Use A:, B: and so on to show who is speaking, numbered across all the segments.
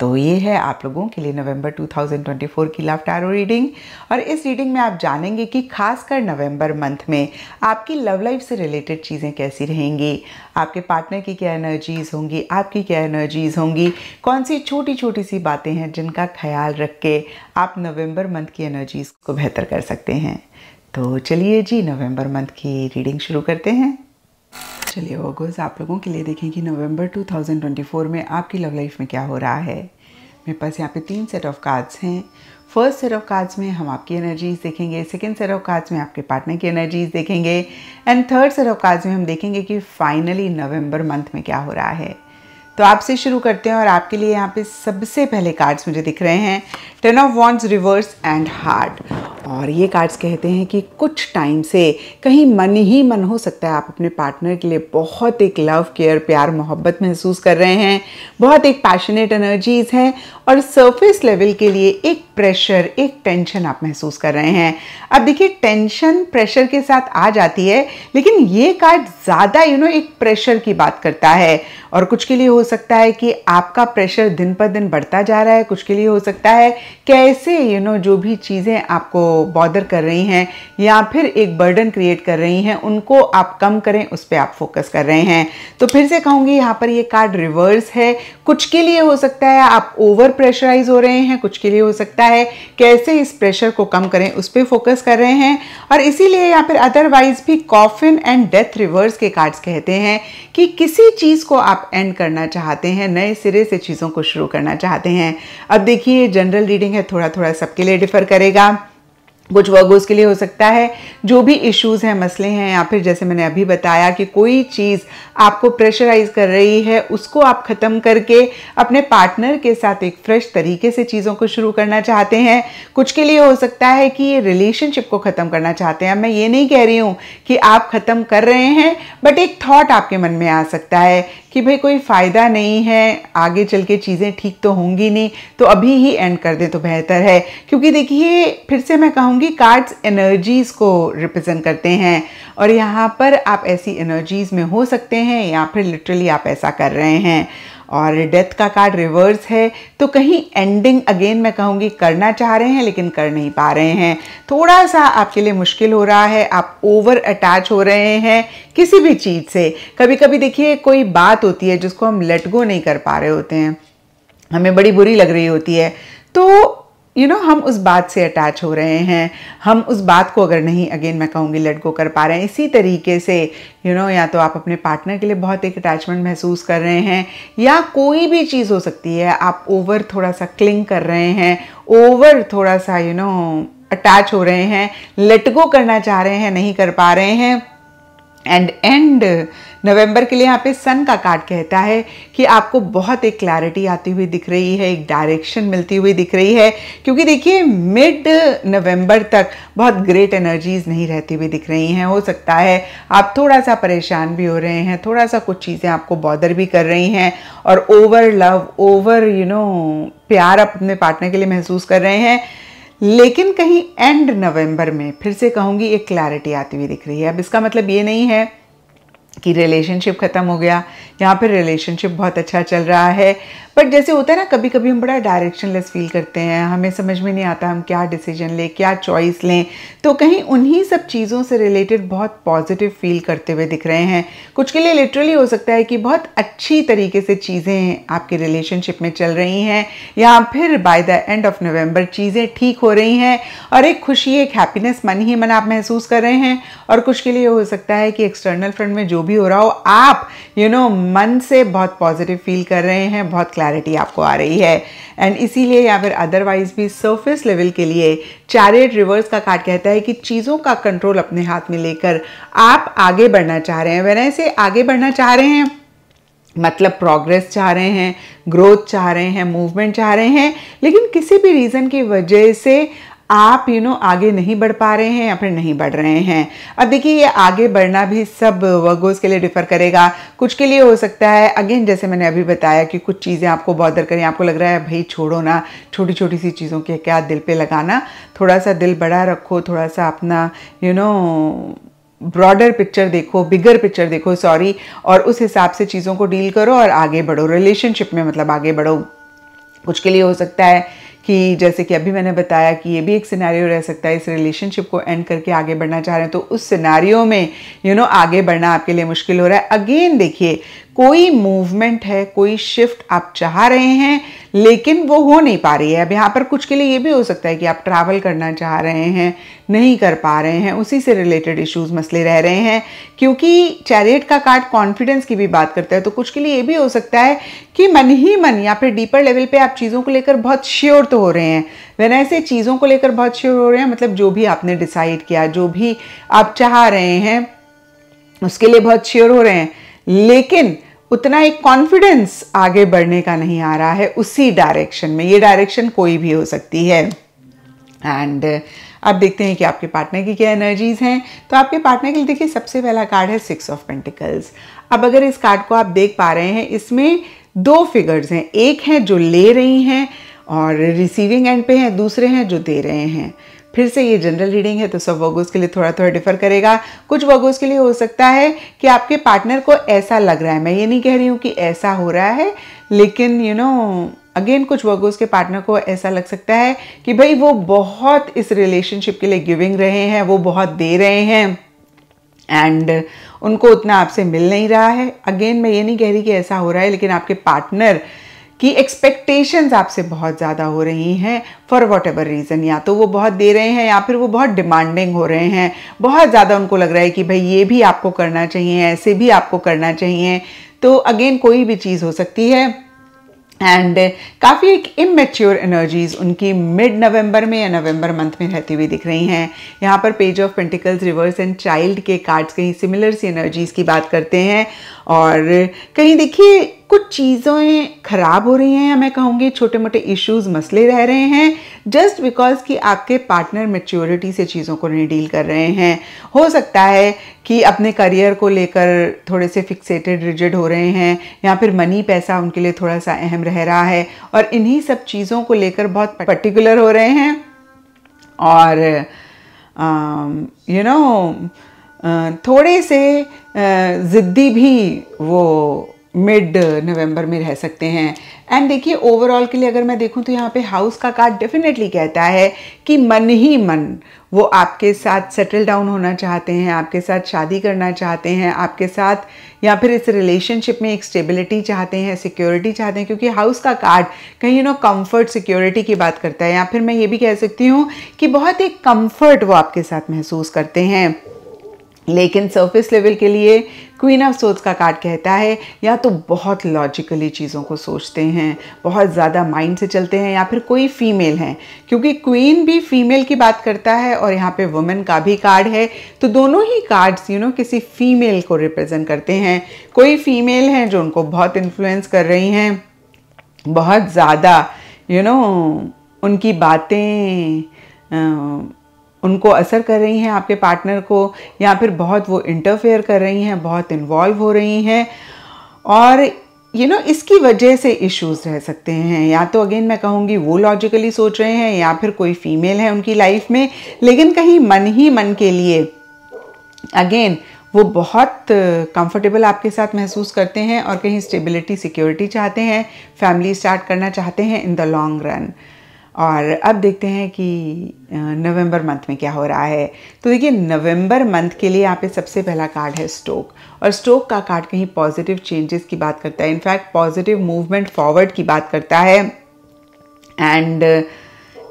A: तो ये है आप लोगों के लिए नवंबर 2024 की लव टैरो रीडिंग और इस रीडिंग में आप जानेंगे कि खासकर नवंबर मंथ में आपकी लव लाइफ से रिलेटेड चीज़ें कैसी रहेंगी आपके पार्टनर की क्या एनर्जीज़ होंगी आपकी क्या एनर्जीज़ होंगी कौन सी छोटी छोटी सी बातें हैं जिनका ख्याल रख के आप नवंबर मंथ की एनर्जीज़ को बेहतर कर सकते हैं तो चलिए जी नवंबर मंथ की रीडिंग शुरू करते हैं चलिए ओगोज आप लोगों के लिए देखें कि नवंबर 2024 में आपकी लव लाइफ में क्या हो रहा है मेरे पास यहाँ पे तीन सेट ऑफ कार्ड्स हैं फर्स्ट सेट ऑफ कार्ड्स में हम आपकी एनर्जीज देखेंगे सेकेंड सेट ऑफ कार्ड्स में आपके पार्टनर की एनर्जीज देखेंगे and third set of cards में हम देखेंगे कि फाइनली नवंबर मंथ में क्या हो रहा है तो आपसे शुरू करते हैं और आपके लिए यहाँ पे सबसे पहले कार्ड्स मुझे दिख रहे हैं ten of wands reverse and heart और ये कार्ड्स कहते हैं कि कुछ टाइम से कहीं मन ही मन हो सकता है आप अपने पार्टनर के लिए बहुत एक लव केयर प्यार मोहब्बत महसूस कर रहे हैं बहुत एक पैशनेट एनर्जीज हैं और सरफेस लेवल के लिए एक प्रेशर एक टेंशन आप महसूस कर रहे हैं अब देखिए टेंशन प्रेशर के साथ आ जाती है लेकिन ये कार्ड ज़्यादा यू नो एक प्रेशर की बात करता है और कुछ के लिए हो सकता है कि आपका प्रेशर दिन पर दिन बढ़ता जा रहा है कुछ के लिए हो सकता है कैसे यू नो जो भी चीज़ें आपको बॉदर कर रही हैं या फिर एक बर्डन क्रिएट कर रही हैं उनको आप कम करें उस पर आप फोकस कर रहे हैं तो फिर से कहूँगी यहाँ पर ये कार्ड रिवर्स है कुछ के लिए हो सकता है आप ओवर प्रेशराइज हो रहे हैं कुछ के लिए हो सकता है कैसे इस प्रेशर को कम करें उस पर फोकस कर रहे हैं और इसीलिए या फिर अदरवाइज भी कॉफिन एंड डेथ रिवर्स के कार्ड्स कहते हैं कि किसी चीज़ को आप एंड करना चाहते हैं नए सिरे से चीज़ों को शुरू करना चाहते हैं अब देखिए जनरल रीडिंग है थोड़ा थोड़ा सबके लिए डिफर करेगा कुछ वर्गोस के लिए हो सकता है जो भी इश्यूज हैं मसले हैं या फिर जैसे मैंने अभी बताया कि कोई चीज़ आपको प्रेशराइज कर रही है उसको आप ख़त्म करके अपने पार्टनर के साथ एक फ्रेश तरीके से चीज़ों को शुरू करना चाहते हैं कुछ के लिए हो सकता है कि ये रिलेशनशिप को ख़त्म करना चाहते हैं मैं ये नहीं कह रही हूँ कि आप ख़त्म कर रहे हैं बट एक थाट आपके मन में आ सकता है कि भाई कोई फ़ायदा नहीं है आगे चल के चीज़ें ठीक तो होंगी नहीं तो अभी ही एंड कर दें तो बेहतर है क्योंकि देखिए फिर से मैं कहूँगी कार्ड्स एनर्जीज़ को रिप्रेजेंट करते हैं और यहाँ पर आप ऐसी एनर्जीज़ में हो सकते हैं या फिर लिटरली आप ऐसा कर रहे हैं और डेथ का कार्ड रिवर्स है तो कहीं एंडिंग अगेन मैं कहूँगी करना चाह रहे हैं लेकिन कर नहीं पा रहे हैं थोड़ा सा आपके लिए मुश्किल हो रहा है आप ओवर अटैच हो रहे हैं किसी भी चीज़ से कभी कभी देखिए कोई बात होती है जिसको हम लेट गो नहीं कर पा रहे होते हैं हमें बड़ी बुरी लग रही होती है तो यू नो हम उस बात से अटैच हो रहे हैं हम उस बात को अगर नहीं अगेन मैं कहूँगी लेट गो कर पा रहे हैं इसी तरीके से यू you नो know, या तो आप अपने पार्टनर के लिए बहुत एक अटैचमेंट महसूस कर रहे हैं या कोई भी चीज़ हो सकती है आप ओवर थोड़ा सा क्लिंग कर रहे हैं ओवर थोड़ा सा यू नो अटैच हो रहे हैं लेट गो करना चाह रहे हैं नहीं कर पा रहे हैं एंड एंड नवंबर के लिए यहाँ पे सन का कार्ड कहता है कि आपको बहुत एक क्लैरिटी आती हुई दिख रही है एक डायरेक्शन मिलती हुई दिख रही है क्योंकि देखिए मिड नवंबर तक बहुत ग्रेट एनर्जीज नहीं रहती हुई दिख रही हैं हो सकता है आप थोड़ा सा परेशान भी हो रहे हैं थोड़ा सा कुछ चीज़ें आपको बॉदर भी कर रही हैं और over love over you know प्यार अपने पार्टनर के लिए महसूस कर रहे हैं लेकिन कहीं एंड नवंबर में फिर से कहूंगी एक क्लैरिटी आती हुई दिख रही है अब इसका मतलब ये नहीं है कि रिलेशनशिप ख़त्म हो गया यहाँ पर रिलेशनशिप बहुत अच्छा चल रहा है बट जैसे होता है ना कभी कभी हम बड़ा डायरेक्शनलेस फील करते हैं हमें समझ में नहीं आता हम क्या डिसीजन लें क्या चॉइस लें तो कहीं उन्हीं सब चीज़ों से रिलेटेड बहुत पॉजिटिव फील करते हुए दिख रहे हैं कुछ के लिए लिटरली हो सकता है कि बहुत अच्छी तरीके से चीज़ें आपके रिलेशनशिप में चल रही हैं या फिर by the end of November चीज़ें ठीक हो रही हैं और एक खुशी एक हैप्पीनेस मन ही मन आप महसूस कर रहे हैं और कुछ के लिए हो सकता है कि एक्सटर्नल फ्रंट में जो भी हो रहा हो आप यू you नो know, मन से बहुत पॉजिटिव फील कर रहे हैं बहुत क्लैरिटी आपको आ रही है एंड इसीलिए या फिर अदरवाइज भी सरफेस लेवल के लिए चैरियड रिवर्स का कार्ड कहता है कि चीज़ों का कंट्रोल अपने हाथ में लेकर आप आगे बढ़ना चाह रहे हैं वैन ऐसे आगे बढ़ना चाह रहे हैं मतलब प्रोग्रेस चाह रहे हैं ग्रोथ चाह रहे हैं मूवमेंट चाह रहे हैं लेकिन किसी भी रीज़न की वजह से आप यू you नो know, आगे नहीं बढ़ पा रहे हैं या फिर नहीं बढ़ रहे हैं अब देखिए ये आगे बढ़ना भी सब वर्गोज के लिए डिफर करेगा कुछ के लिए हो सकता है अगेन जैसे मैंने अभी बताया कि कुछ चीज़ें आपको बॉदर करें आपको लग रहा है भाई छोड़ो ना छोटी छोटी सी चीज़ों के क्या दिल पे लगाना थोड़ा सा दिल बड़ा रखो थोड़ा सा अपना you you know know, broader picture देखो बिगर पिक्चर देखो सॉरी और उस हिसाब से चीज़ों को डील करो और आगे बढ़ो रिलेशनशिप में मतलब आगे बढ़ो कुछ के लिए हो सकता है कि जैसे कि अभी मैंने बताया कि ये भी एक सिनेरियो रह सकता है इस रिलेशनशिप को एंड करके आगे बढ़ना चाह रहे हैं तो उस सिनेरियो में यू you नो know, आगे बढ़ना आपके लिए मुश्किल हो रहा है अगेन देखिए कोई मूवमेंट है कोई शिफ्ट आप चाह रहे हैं लेकिन वो हो नहीं पा रही है अब यहाँ पर कुछ के लिए ये भी हो सकता है कि आप ट्रैवल करना चाह रहे हैं नहीं कर पा रहे हैं उसी से रिलेटेड इश्यूज मसले रह रहे हैं क्योंकि चैरियट का कार्ड कॉन्फिडेंस की भी बात करता है तो कुछ के लिए ये भी हो सकता है कि मन ही मन या फिर डीपर लेवल पे आप चीज़ों को लेकर बहुत श्योर तो हो रहे हैं वैन ऐसे चीज़ों को लेकर बहुत श्योर हो रहे हैं मतलब जो भी आपने डिसाइड किया जो भी आप चाह रहे हैं उसके लिए बहुत श्योर हो रहे हैं लेकिन उतना एक कॉन्फिडेंस आगे बढ़ने का नहीं आ रहा है उसी डायरेक्शन में ये डायरेक्शन कोई भी हो सकती है एंड uh, अब देखते हैं कि आपके पार्टनर की क्या एनर्जीज हैं तो आपके पार्टनर के लिए देखिए सबसे पहला कार्ड है सिक्स ऑफ पेंटिकल्स अब अगर इस कार्ड को आप देख पा रहे हैं इसमें दो फिगर्स हैं एक हैं जो ले रही हैं और रिसीविंग एंड पे हैं दूसरे हैं जो दे रहे हैं फिर से ये जनरल रीडिंग है तो सब वर्गोज के लिए थोड़ा थोड़ा डिफर करेगा कुछ वर्गोज के लिए हो सकता है कि आपके पार्टनर को ऐसा लग रहा है मैं ये नहीं कह रही हूँ कि ऐसा हो रहा है लेकिन यू नो अगेन कुछ वर्गोज के पार्टनर को ऐसा लग सकता है कि भाई वो बहुत इस रिलेशनशिप के लिए गिविंग रहे हैं वो बहुत दे रहे हैं एंड उनको उतना आपसे मिल नहीं रहा है अगेन मैं ये नहीं कह रही कि ऐसा हो रहा है लेकिन आपके पार्टनर कि एक्सपेक्टेशंस आपसे बहुत ज़्यादा हो रही हैं फॉर वॉट एवर रीज़न या तो वो बहुत दे रहे हैं या फिर वो बहुत डिमांडिंग हो रहे हैं बहुत ज़्यादा उनको लग रहा है कि भाई ये भी आपको करना चाहिए ऐसे भी आपको करना चाहिए तो अगेन कोई भी चीज़ हो सकती है एंड काफ़ी एक इमेच्योर एनर्जीज उनकी मिड नवंबर में या नवंबर मंथ में रहती हुई दिख रही हैं यहाँ पर page of pentacles reverse and child के कार्ड्स कहीं सिमिलर सी एनर्जीज़ की बात करते हैं और कहीं देखिए कुछ चीज़ें खराब हो रही हैं या मैं कहूँगी छोटे मोटे इश्यूज मसले रह रहे हैं जस्ट बिकॉज कि आपके पार्टनर मेच्योरिटी से चीज़ों को नहीं डील कर रहे हैं हो सकता है कि अपने करियर को लेकर थोड़े से फिक्सेटेड रिजिड हो रहे हैं या फिर मनी पैसा उनके लिए थोड़ा सा अहम रह रहा है और इन्हीं सब चीज़ों को लेकर बहुत पर्टिकुलर हो रहे हैं और you um, know you know, थोड़े से ज़िद्दी भी वो मिड नवंबर में रह सकते हैं एंड देखिए ओवरऑल के लिए अगर मैं देखूं तो यहाँ पे हाउस का कार्ड डेफिनेटली कहता है कि मन ही मन वो आपके साथ सेटल डाउन होना चाहते हैं आपके साथ शादी करना चाहते हैं आपके साथ या फिर इस रिलेशनशिप में एक स्टेबिलिटी चाहते हैं सिक्योरिटी चाहते हैं क्योंकि हाउस का कार्ड कहीं यू नो कम्फ़र्ट सिक्योरिटी की बात करता है या फिर मैं ये भी कह सकती हूँ कि बहुत ही कम्फर्ट वो आपके साथ महसूस करते हैं लेकिन सरफेस लेवल के लिए क्वीन ऑफ सोच का कार्ड कहता है या तो बहुत लॉजिकली चीज़ों को सोचते हैं बहुत ज़्यादा माइंड से चलते हैं या फिर कोई फीमेल है क्योंकि क्वीन भी फीमेल की बात करता है और यहाँ पे वुमेन का भी कार्ड है तो दोनों ही कार्ड्स यू नो किसी फीमेल को रिप्रेजेंट करते हैं कोई फीमेल हैं जो उनको बहुत इन्फ्लुएंस कर रही हैं बहुत ज़्यादा यू नो उनकी बातें उनको असर कर रही हैं आपके पार्टनर को या फिर बहुत वो इंटरफेयर कर रही हैं बहुत इन्वॉल्व हो रही हैं और यू you नो know, इसकी वजह से इश्यूज रह सकते हैं या तो अगेन मैं कहूँगी वो लॉजिकली सोच रहे हैं या फिर कोई फीमेल है उनकी लाइफ में लेकिन कहीं मन ही मन के लिए अगेन वो बहुत कंफर्टेबल आपके साथ महसूस करते हैं और कहीं स्टेबिलिटी सिक्योरिटी चाहते हैं फैमिली स्टार्ट करना चाहते हैं इन द लॉन्ग रन और अब देखते हैं कि नवंबर मंथ में क्या हो रहा है तो देखिए नवंबर मंथ के लिए यहाँ पे सबसे पहला कार्ड है स्टोक और स्टोक का कार्ड कहीं पॉजिटिव चेंजेस की बात करता है इनफैक्ट पॉजिटिव मूवमेंट फॉरवर्ड की बात करता है एंड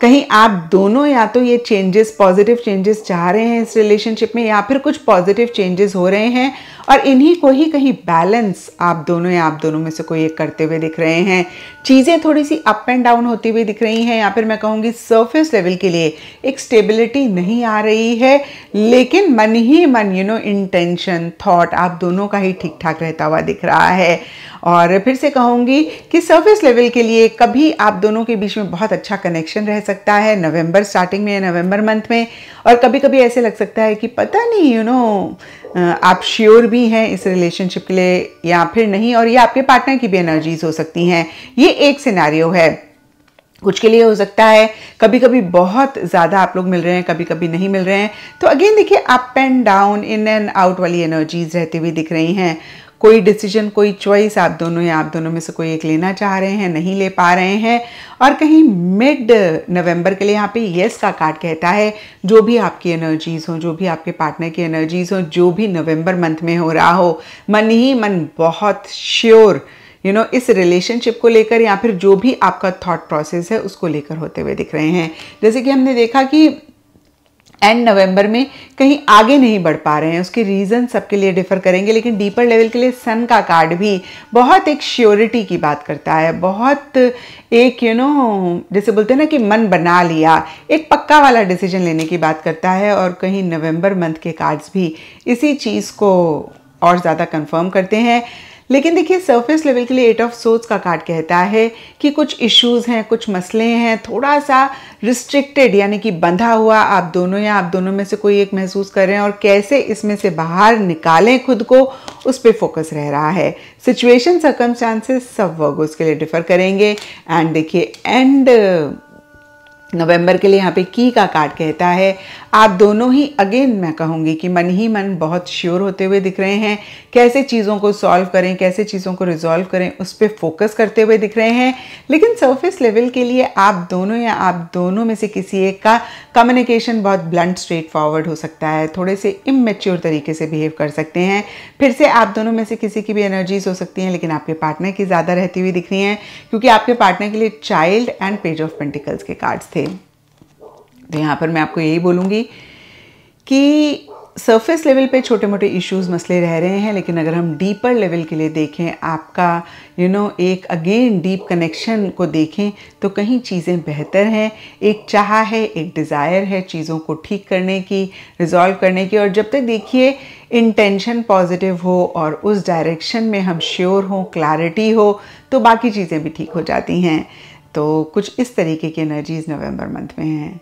A: कहीं आप दोनों या तो ये चेंजेस पॉजिटिव चेंजेस चाह रहे हैं इस रिलेशनशिप में या फिर कुछ पॉजिटिव चेंजेस हो रहे हैं और इन्हीं को ही कहीं बैलेंस आप दोनों या आप दोनों में से कोई एक करते हुए दिख रहे हैं चीज़ें थोड़ी सी अप एंड डाउन होती हुई दिख रही हैं या फिर मैं कहूँगी सरफेस लेवल के लिए एक स्टेबिलिटी नहीं आ रही है लेकिन मन ही मन यू नो इंटेंशन थॉट आप दोनों का ही ठीक ठाक रहता हुआ दिख रहा है और फिर से कहूँगी कि सर्फेस लेवल के लिए कभी आप दोनों के बीच में बहुत अच्छा कनेक्शन रह सकता है नवंबर स्टार्टिंग में या नवंबर मंथ में और कभी कभी ऐसे लग सकता है कि पता नहीं यू you नो know, आप श्योर भी हैं इस रिलेशनशिप के लिए या फिर नहीं और ये आपके पार्टनर की भी एनर्जीज हो सकती हैं ये एक सिनारियो है कुछ के लिए हो सकता है कभी कभी बहुत ज़्यादा आप लोग मिल रहे हैं कभी कभी नहीं मिल रहे हैं तो अगेन देखिए up and down in and out वाली एनर्जीज रहती हुई दिख रही हैं कोई डिसीजन कोई चॉइस आप दोनों या आप दोनों में से कोई एक लेना चाह रहे हैं नहीं ले पा रहे हैं और कहीं मिड नवंबर के लिए यहाँ पे येस का कार्ड कहता है जो भी आपकी एनर्जीज हो जो भी आपके पार्टनर की एनर्जीज हो जो भी नवंबर मंथ में हो रहा हो मन ही मन बहुत sure you you know know, इस रिलेशनशिप को लेकर या फिर जो भी आपका थॉट प्रोसेस है उसको लेकर होते हुए दिख रहे हैं जैसे कि हमने देखा कि एंड नवंबर में कहीं आगे नहीं बढ़ पा रहे हैं उसके रीज़न सबके लिए डिफ़र करेंगे लेकिन डीपर लेवल के लिए सन का कार्ड भी बहुत एक श्योरिटी की बात करता है बहुत एक यू नो जैसे बोलते हैं ना कि मन बना लिया एक पक्का वाला डिसीजन लेने की बात करता है और कहीं नवंबर मंथ के कार्ड्स भी इसी चीज़ को और ज़्यादा कंफर्म करते हैं लेकिन देखिए सरफेस लेवल के लिए एट ऑफ सोर्स का कार्ड कहता है कि कुछ इश्यूज हैं कुछ मसले हैं थोड़ा सा रिस्ट्रिक्टेड यानी कि बंधा हुआ आप दोनों या आप दोनों में से कोई एक महसूस कर रहे हैं और कैसे इसमें से बाहर निकालें खुद को उस पर फोकस रह रहा है सिचुएशन सकम सब वर्ग उसके लिए डिफर करेंगे एंड देखिए एंड नवंबर के लिए यहाँ पे की का कार्ड कहता है आप दोनों ही अगेन मैं कहूँगी कि मन ही मन बहुत श्योर होते हुए दिख रहे हैं कैसे चीज़ों को सॉल्व करें कैसे चीज़ों को रिजॉल्व करें उस पर फोकस करते हुए दिख रहे हैं लेकिन सरफेस लेवल के लिए आप दोनों या आप दोनों में से किसी एक का कम्युनिकेशन बहुत ब्लंट स्ट्रेट फॉरवर्ड हो सकता है थोड़े से इमेच्योर तरीके से बिहेव कर सकते हैं फिर से आप दोनों में से किसी की भी एनर्जीज हो सकती हैं लेकिन आपके पार्टनर की ज़्यादा रहती हुई दिख रही हैं क्योंकि आपके पार्टनर के लिए child and page of pentacles के कार्ड्स थे तो यहाँ पर मैं आपको यही बोलूँगी कि सरफेस लेवल पे छोटे मोटे इश्यूज मसले रह रहे हैं लेकिन अगर हम डीपर लेवल के लिए देखें आपका यू you नो know, एक अगेन डीप कनेक्शन को देखें तो कहीं चीज़ें बेहतर हैं एक चाह है एक डिज़ायर है चीज़ों को ठीक करने की रिजॉल्व करने की और जब तक देखिए इंटेंशन पॉजिटिव हो और उस डायरेक्शन में हम श्योर हों क्लैरिटी हो तो बाकी चीज़ें भी ठीक हो जाती हैं तो कुछ इस तरीके की एनर्जीज़ नवंबर मंथ में हैं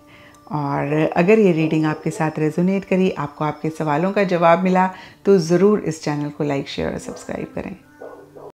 A: और अगर ये रीडिंग आपके साथ रेजोनेट करी आपको आपके सवालों का जवाब मिला तो ज़रूर इस चैनल को लाइक शेयर और सब्सक्राइब करें